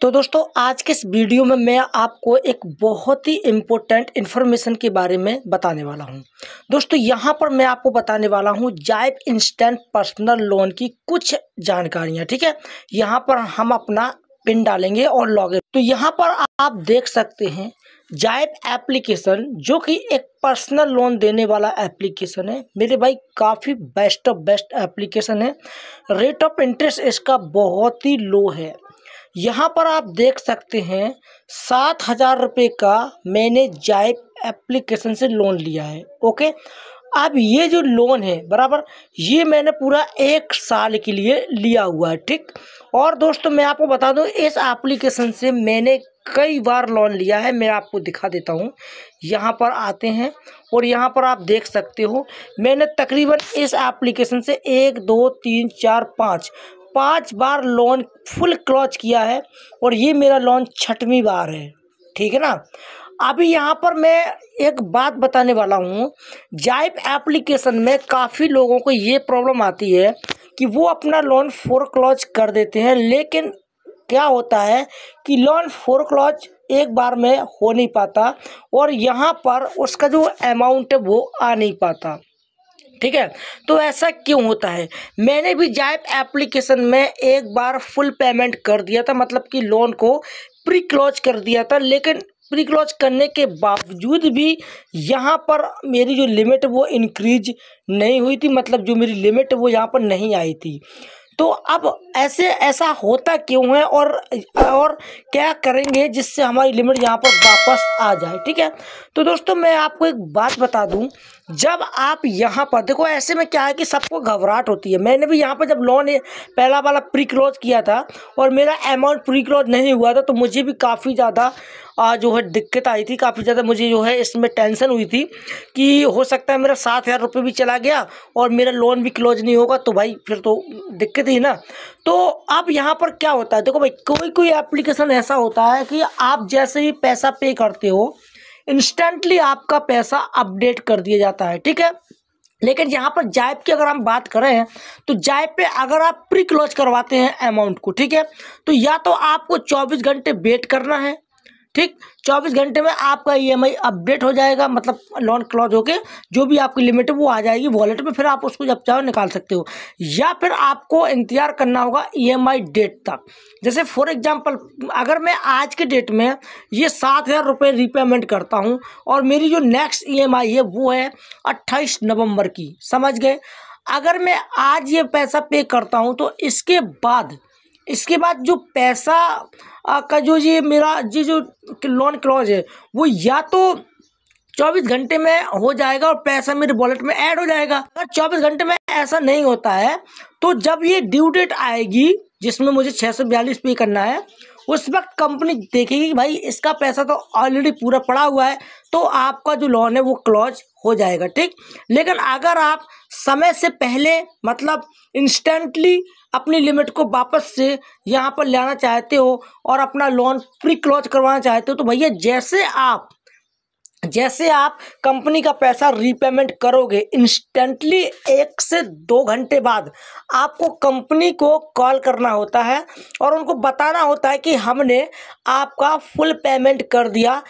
तो दोस्तों आज के इस वीडियो में मैं आपको एक बहुत ही इम्पोर्टेंट इन्फॉर्मेशन के बारे में बताने वाला हूं दोस्तों यहां पर मैं आपको बताने वाला हूं जाइप इंस्टेंट पर्सनल लोन की कुछ जानकारियां ठीक है यहां पर हम अपना पिन डालेंगे और लॉग तो यहाँ पर आप देख सकते हैं जायब एप्लीकेशन जो कि एक पर्सनल लोन देने वाला एप्लीकेशन है मेरे भाई काफ़ी बेस्ट ऑफ बेस्ट एप्लीकेशन है रेट ऑफ इंटरेस्ट इसका बहुत ही लो है यहाँ पर आप देख सकते हैं सात हज़ार रुपये का मैंने जाइप एप्लीकेशन से लोन लिया है ओके अब ये जो लोन है बराबर ये मैंने पूरा एक साल के लिए लिया हुआ है ठीक और दोस्तों मैं आपको बता दूं इस एप्लीकेशन से मैंने कई बार लोन लिया है मैं आपको दिखा देता हूँ यहाँ पर आते हैं और यहाँ पर आप देख सकते हो मैंने तकरीबन इस एप्लीकेशन से एक दो तीन चार पाँच पांच बार लोन फुल क्लॉज किया है और ये मेरा लोन छठवीं बार है ठीक है ना अभी यहाँ पर मैं एक बात बताने वाला हूँ जाइप एप्लीकेशन में काफ़ी लोगों को ये प्रॉब्लम आती है कि वो अपना लोन फोर क्लॉज कर देते हैं लेकिन क्या होता है कि लोन फोर क्लॉज एक बार में हो नहीं पाता और यहाँ पर उसका जो अमाउंट है वो आ नहीं पाता ठीक है तो ऐसा क्यों होता है मैंने भी जायब एप्लीकेशन में एक बार फुल पेमेंट कर दिया था मतलब कि लोन को प्री क्लोज कर दिया था लेकिन प्री क्लोज करने के बावजूद भी यहाँ पर मेरी जो लिमिट वो इंक्रीज नहीं हुई थी मतलब जो मेरी लिमिट वो यहाँ पर नहीं आई थी तो अब ऐसे ऐसा होता क्यों है और और क्या करेंगे जिससे हमारी लिमिट यहाँ पर वापस आ जाए ठीक है तो दोस्तों मैं आपको एक बात बता दूँ जब आप यहाँ पर देखो ऐसे में क्या है कि सबको घबराहट होती है मैंने भी यहाँ पर जब लोन पहला वाला प्री क्लोज किया था और मेरा अमाउंट प्री क्लोज नहीं हुआ था तो मुझे भी काफ़ी ज़्यादा जो है दिक्कत आई थी काफ़ी ज़्यादा मुझे जो है इसमें टेंशन हुई थी कि हो सकता है मेरा सात हज़ार रुपये भी चला गया और मेरा लोन भी क्लोज नहीं होगा तो भाई फिर तो दिक्कत ही ना तो अब यहाँ पर क्या होता है देखो भाई कोई कोई एप्लीकेशन ऐसा होता है कि आप जैसे ही पैसा पे करते हो इंस्टेंटली आपका पैसा अपडेट कर दिया जाता है ठीक है लेकिन यहाँ पर जायब की अगर हम बात करें तो जायब पे अगर आप प्री क्लोज करवाते हैं अमाउंट को ठीक है तो या तो आपको 24 घंटे वेट करना है ठीक 24 घंटे में आपका ईएमआई e अपडेट हो जाएगा मतलब लोन क्लोज होके जो भी आपकी लिमिट है वो आ जाएगी वॉलेट में फिर आप उसको जब चाहो निकाल सकते हो या फिर आपको इंतजार करना होगा ईएमआई e डेट तक जैसे फॉर एग्जांपल अगर मैं आज के डेट में ये सात हज़ार रुपये रिपेमेंट करता हूँ और मेरी जो नेक्स्ट ईएमआई e है वो है अट्ठाईस नवम्बर की समझ गए अगर मैं आज ये पैसा पे करता हूँ तो इसके बाद इसके बाद जो पैसा का जो ये मेरा ये जो लोन क्लॉज है वो या तो चौबीस घंटे में हो जाएगा और पैसा मेरे वॉलेट में ऐड हो जाएगा अगर चौबीस घंटे में ऐसा नहीं होता है तो जब ये ड्यू डेट आएगी जिसमें मुझे छः सौ बयालीस पे करना है उस वक्त कंपनी देखेगी कि भाई इसका पैसा तो ऑलरेडी पूरा पड़ा हुआ है तो आपका जो लोन है वो क्लोज हो जाएगा ठीक लेकिन अगर आप समय से पहले मतलब इंस्टेंटली अपनी लिमिट को वापस से यहाँ पर लाना चाहते हो और अपना लोन प्री क्लोज करवाना चाहते हो तो भैया जैसे आप जैसे आप कंपनी का पैसा रीपेमेंट करोगे इंस्टेंटली एक से दो घंटे बाद आपको कंपनी को कॉल करना होता है और उनको बताना होता है कि हमने आपका फुल पेमेंट कर दिया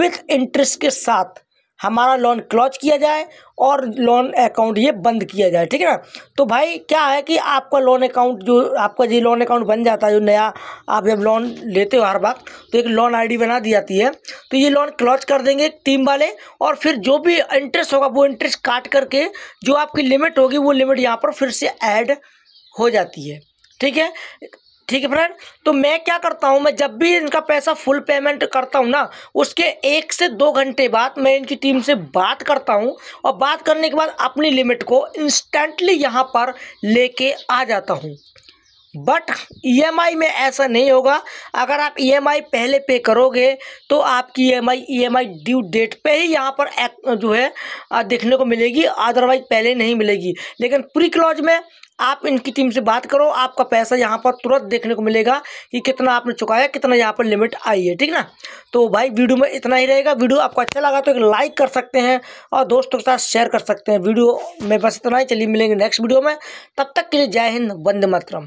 विथ इंटरेस्ट के साथ हमारा लोन क्लोज किया जाए और लोन अकाउंट ये बंद किया जाए ठीक है ना तो भाई क्या है कि आपका लोन अकाउंट जो आपका जो लोन अकाउंट बन जाता है जो नया आप जब लोन लेते हो हर वक्त तो एक लोन आईडी बना दी जाती है तो ये लोन क्लोज कर देंगे टीम वाले और फिर जो भी इंटरेस्ट होगा वो इंटरेस्ट काट करके जो आपकी लिमिट होगी वो लिमिट यहाँ पर फिर से ऐड हो जाती है ठीक है ठीक है फ्रेंड तो मैं क्या करता हूँ मैं जब भी इनका पैसा फुल पेमेंट करता हूँ ना उसके एक से दो घंटे बाद मैं इनकी टीम से बात करता हूँ और बात करने के बाद अपनी लिमिट को इंस्टेंटली यहाँ पर लेके आ जाता हूँ बट ई e में ऐसा नहीं होगा अगर आप ई e पहले पे करोगे तो आपकी एम आई ड्यू डेट पे ही यहाँ पर जो है देखने को मिलेगी अदरवाइज पहले नहीं मिलेगी लेकिन प्री क्लॉज में आप इनकी टीम से बात करो आपका पैसा यहाँ पर तुरंत देखने को मिलेगा कि कितना आपने चुकाया कितना यहाँ पर लिमिट आई है ठीक ना तो भाई वीडियो में इतना ही रहेगा वीडियो आपको अच्छा लगा तो एक लाइक कर सकते हैं और दोस्तों के साथ शेयर कर सकते हैं वीडियो में बस इतना ही चलिए मिलेंगे नेक्स्ट वीडियो में तब तक के लिए जय हिंद वंदे मातरम